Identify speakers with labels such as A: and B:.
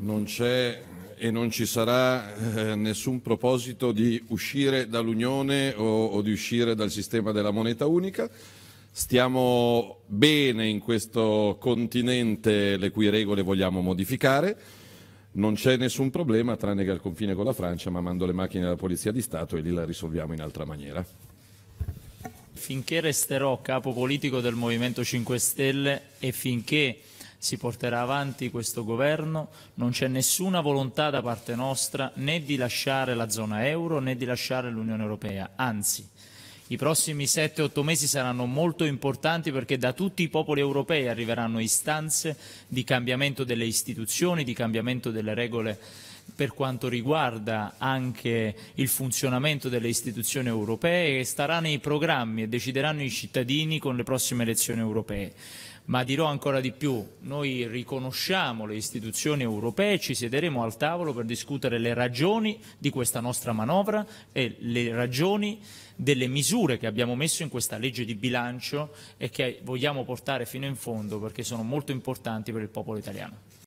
A: non c'è e non ci sarà eh, nessun proposito di uscire dall'Unione o, o, di uscire dal sistema della moneta unica. Stiamo bene in questo continente le cui regole vogliamo modificare. Non c'è nessun problema tranne che al confine con la Francia, ma mando le macchine alla Polizia di Stato e lì la risolviamo in altra maniera.
B: Finché resterò capo politico del Movimento 5 Stelle e finché si porterà avanti questo governo, non c'è nessuna volontà da parte nostra né di lasciare la zona euro né di lasciare l'Unione Europea, anzi i prossimi 7-8 mesi saranno molto importanti perché da tutti i popoli europei arriveranno istanze di cambiamento delle istituzioni, di cambiamento delle regole per quanto riguarda anche il funzionamento delle istituzioni europee e starà nei programmi e decideranno i cittadini con le prossime elezioni europee. Ma dirò ancora di più, noi riconosciamo le istituzioni europee, ci siederemo al tavolo per discutere le ragioni di questa nostra manovra e le ragioni delle misure che abbiamo messo in questa legge di bilancio e che vogliamo portare fino in fondo perché sono molto importanti per il popolo italiano.